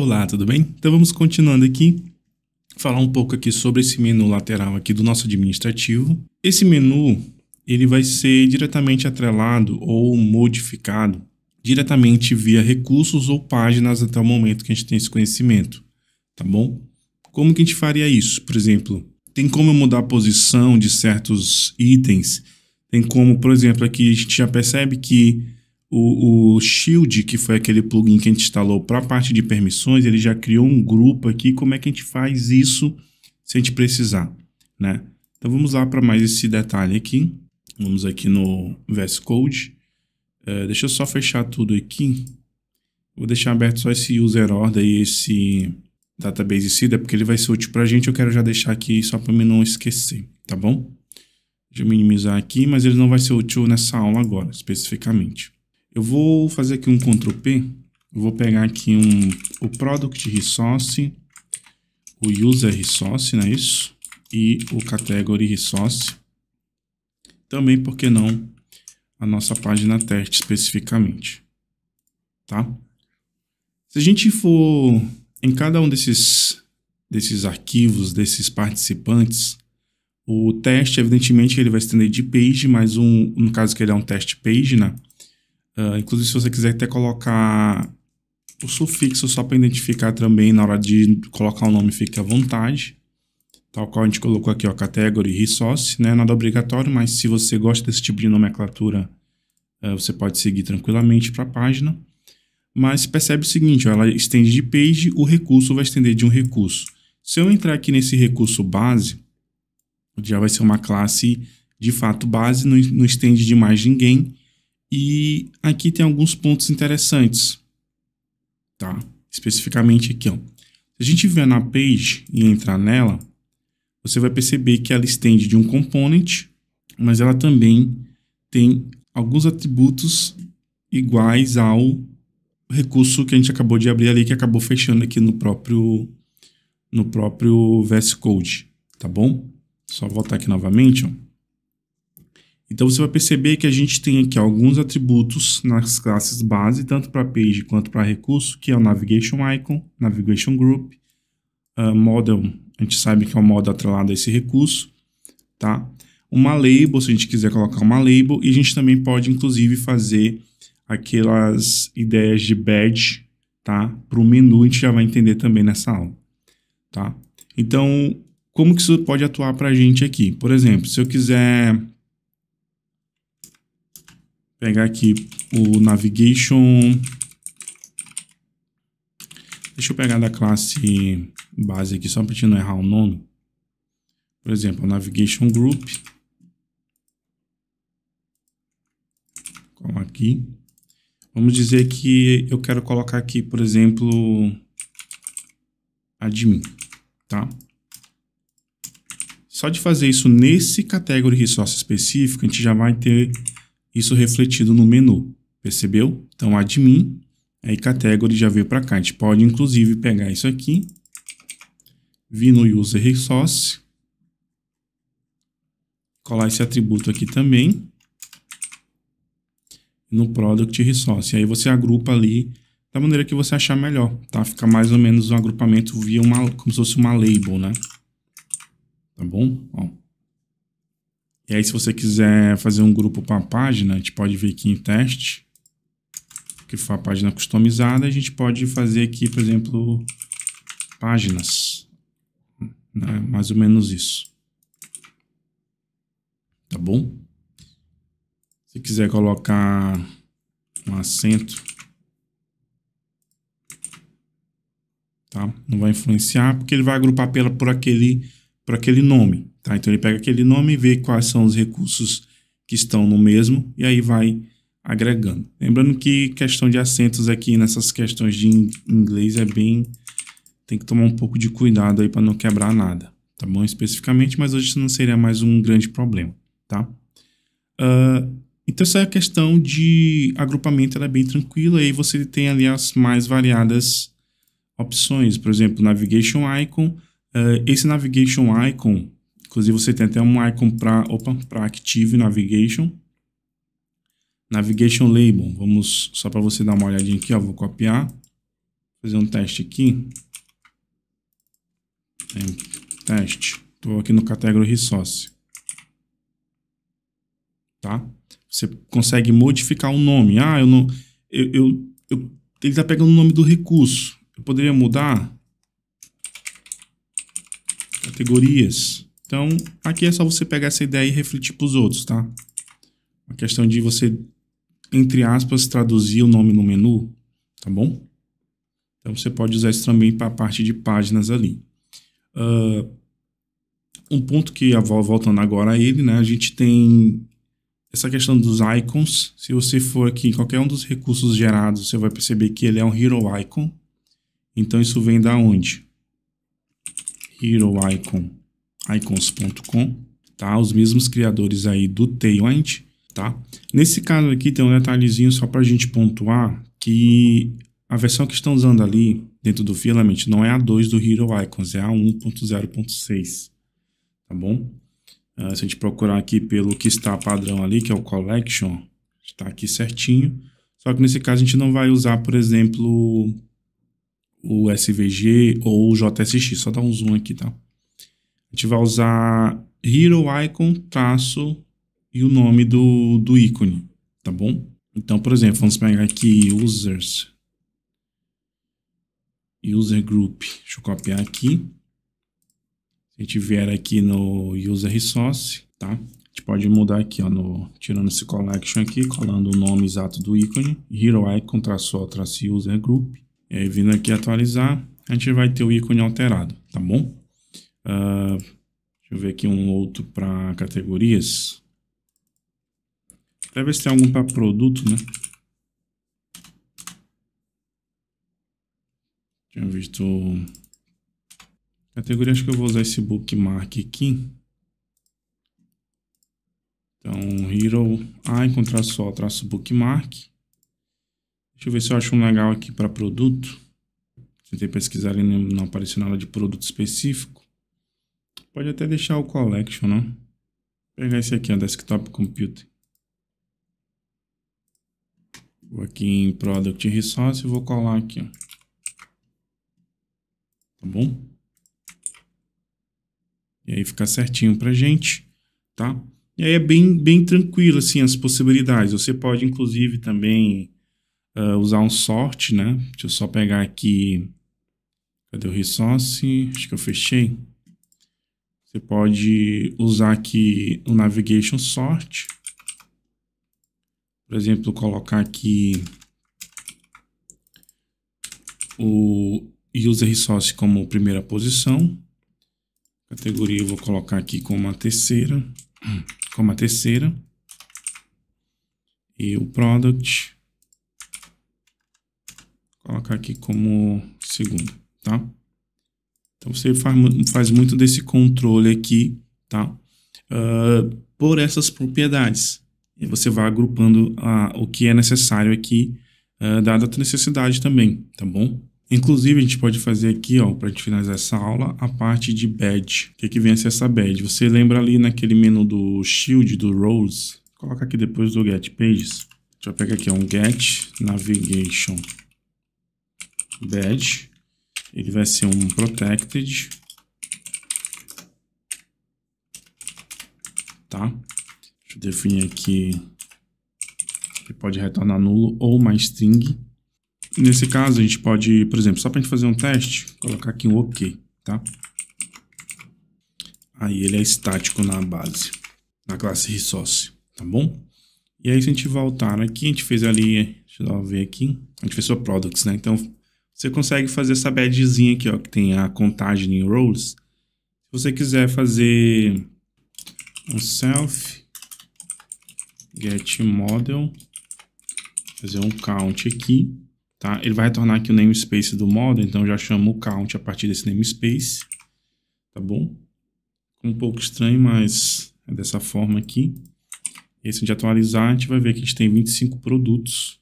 Olá, tudo bem? Então vamos continuando aqui, falar um pouco aqui sobre esse menu lateral aqui do nosso administrativo. Esse menu, ele vai ser diretamente atrelado ou modificado diretamente via recursos ou páginas até o momento que a gente tem esse conhecimento, tá bom? Como que a gente faria isso? Por exemplo, tem como eu mudar a posição de certos itens? Tem como, por exemplo, aqui a gente já percebe que o, o, Shield, que foi aquele plugin que a gente instalou para a parte de permissões, ele já criou um grupo aqui, como é que a gente faz isso se a gente precisar, né? Então vamos lá para mais esse detalhe aqui, vamos aqui no VS Code, uh, deixa eu só fechar tudo aqui, vou deixar aberto só esse user order e esse database seeder, né? porque ele vai ser útil para a gente, eu quero já deixar aqui só para mim não esquecer, tá bom? Deixa eu minimizar aqui, mas ele não vai ser útil nessa aula agora, especificamente. Eu vou fazer aqui um Ctrl P, eu vou pegar aqui um, o Product Resource, o User Resource, não é isso? E o Category Resource. Também, por que não, a nossa página teste especificamente, tá? Se a gente for em cada um desses, desses arquivos, desses participantes, o teste, evidentemente, ele vai estender de page, mas um, no caso que ele é um teste page, né? Uh, inclusive, se você quiser até colocar o sufixo só para identificar também na hora de colocar o nome, fique à vontade. Tal qual a gente colocou aqui, ó, category resource, né? Nada obrigatório, mas se você gosta desse tipo de nomenclatura, uh, você pode seguir tranquilamente para a página. Mas percebe o seguinte, ó, ela estende de page, o recurso vai estender de um recurso. Se eu entrar aqui nesse recurso base, já vai ser uma classe de fato base, não, não estende de mais ninguém. E aqui tem alguns pontos interessantes, tá? Especificamente aqui, ó. Se a gente vier na page e entrar nela, você vai perceber que ela estende de um component, mas ela também tem alguns atributos iguais ao recurso que a gente acabou de abrir ali, que acabou fechando aqui no próprio, no próprio VS Code, tá bom? Só voltar aqui novamente, ó. Então você vai perceber que a gente tem aqui alguns atributos nas classes base, tanto para page quanto para recurso, que é o navigation icon, navigation group, uh, model, a gente sabe que é o um model atrelado a esse recurso, tá? Uma label, se a gente quiser colocar uma label, e a gente também pode inclusive fazer aquelas ideias de badge, tá? Para o menu a gente já vai entender também nessa aula, tá? Então, como que isso pode atuar para a gente aqui? Por exemplo, se eu quiser pegar aqui o navigation. Deixa eu pegar da classe base aqui, só para gente não errar o nome. Por exemplo, navigation group. Como aqui. Vamos dizer que eu quero colocar aqui, por exemplo, admin, tá? Só de fazer isso nesse category resource específico, a gente já vai ter isso refletido no menu, percebeu? Então, admin, aí category já veio para cá. A gente pode, inclusive, pegar isso aqui, vir no user resource, colar esse atributo aqui também, no product resource. Aí você agrupa ali da maneira que você achar melhor, tá? Fica mais ou menos um agrupamento via uma, como se fosse uma label, né? Tá bom? Ó. E aí, se você quiser fazer um grupo para a página, a gente pode vir aqui em teste, que for a página customizada, a gente pode fazer aqui, por exemplo, páginas. Né? Mais ou menos isso. Tá bom? Se quiser colocar um acento, tá? Não vai influenciar, porque ele vai agrupar pela, por, aquele, por aquele nome. Tá? Então ele pega aquele nome e vê quais são os recursos que estão no mesmo e aí vai agregando. Lembrando que questão de acentos aqui nessas questões de inglês é bem... Tem que tomar um pouco de cuidado aí para não quebrar nada, tá bom? Especificamente, mas hoje isso não seria mais um grande problema, tá? Uh, então essa questão de agrupamento ela é bem tranquila e você tem ali as mais variadas opções. Por exemplo, Navigation Icon. Uh, esse Navigation Icon Inclusive, você tem até um icon para Active Navigation. Navigation Label. Vamos, só para você dar uma olhadinha aqui, ó, vou copiar. Fazer um teste aqui. teste. Estou aqui no Category Resource. Tá? Você consegue modificar o nome. Ah, eu não... Eu, eu, eu ele está pegando o nome do recurso. Eu poderia mudar categorias. Então, aqui é só você pegar essa ideia e refletir para os outros, tá? A questão de você, entre aspas, traduzir o nome no menu, tá bom? Então, você pode usar isso também para a parte de páginas ali. Uh, um ponto que, voltando agora a ele, né? A gente tem essa questão dos icons. Se você for aqui em qualquer um dos recursos gerados, você vai perceber que ele é um hero icon. Então, isso vem da onde? Hero icon icons.com, tá? Os mesmos criadores aí do Tailwind, tá? Nesse caso aqui tem um detalhezinho só para a gente pontuar que a versão que estão usando ali dentro do Filament não é a 2 do Hero Icons, é a 1.0.6, tá bom? Uh, se a gente procurar aqui pelo que está padrão ali, que é o Collection, está aqui certinho. Só que nesse caso a gente não vai usar, por exemplo, o SVG ou o JSX. Só dá um zoom aqui, tá? a gente vai usar hero icon traço e o nome do, do ícone, tá bom? Então, por exemplo, vamos pegar aqui users, user group, deixa eu copiar aqui. Se a gente vier aqui no user resource, tá? A gente pode mudar aqui, ó, no, tirando esse collection aqui, colando o nome exato do ícone, hero icon, traço, traço user group. E aí, vindo aqui atualizar, a gente vai ter o ícone alterado, tá bom? Uh, deixa eu ver aqui um outro para categorias. Deve ver se tem algum para produto, né? Tinha visto... Categoria, acho que eu vou usar esse bookmark aqui. Então, hero, a, encontrar só, traço bookmark. Deixa eu ver se eu acho um legal aqui para produto. Tentei pesquisar e não apareceu nada de produto específico. Pode até deixar o collection, não? Vou pegar esse aqui, ó, desktop computer. Vou aqui em product resource e vou colar aqui, ó. Tá bom? E aí fica certinho pra gente, tá? E aí é bem, bem tranquilo, assim, as possibilidades. Você pode, inclusive, também uh, usar um sort, né? Deixa eu só pegar aqui... Cadê o resource? Acho que eu fechei. Você pode usar aqui o Navigation Sort. Por exemplo, colocar aqui o User Resource como primeira posição. Categoria eu vou colocar aqui como a terceira. Como a terceira. E o Product. Colocar aqui como segunda, tá? Então você faz muito desse controle aqui, tá? Uh, por essas propriedades. E você vai agrupando a, o que é necessário aqui, uh, dada a necessidade também, tá bom? Inclusive, a gente pode fazer aqui, ó, para finalizar essa aula, a parte de badge. O que, é que vem a ser essa badge? Você lembra ali naquele menu do Shield, do Rose? Coloca aqui depois do Get Pages. Deixa pegar aqui, ó, é um Get Navigation Badge ele vai ser um protected, tá? Deixa eu definir aqui, ele pode retornar nulo ou uma string. Nesse caso, a gente pode, por exemplo, só para a gente fazer um teste, colocar aqui um OK, tá? Aí ele é estático na base, na classe resource, tá bom? E aí, se a gente voltar aqui, a gente fez ali, deixa eu ver aqui, a gente fez só products, né? Então, você consegue fazer essa badgezinha aqui, ó, que tem a contagem em rows. Se você quiser fazer um self get model, fazer um count aqui, tá? Ele vai retornar aqui o namespace do model, então já chamo o count a partir desse namespace, tá bom? Um pouco estranho, mas é dessa forma aqui. Esse de atualizar, a gente vai ver que a gente tem 25 produtos.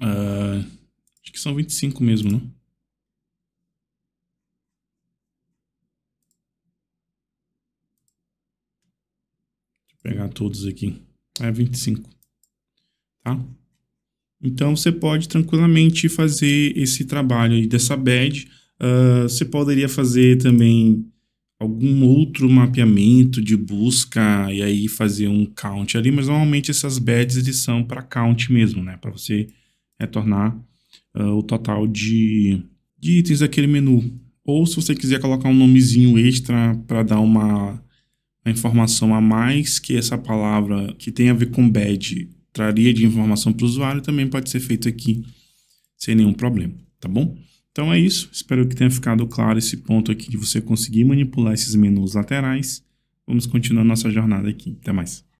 Uh, Acho que são 25 mesmo, né? Deixa eu pegar todos aqui. É 25. Tá? Então você pode tranquilamente fazer esse trabalho aí dessa bad. Uh, você poderia fazer também algum outro mapeamento de busca e aí fazer um count ali, mas normalmente essas badges eles são para count mesmo, né? Para você retornar uh, o total de, de itens daquele menu. Ou se você quiser colocar um nomezinho extra para dar uma, uma, informação a mais que essa palavra que tem a ver com bad traria de informação para o usuário, também pode ser feito aqui sem nenhum problema, tá bom? Então é isso, espero que tenha ficado claro esse ponto aqui de você conseguir manipular esses menus laterais. Vamos continuar nossa jornada aqui, até mais.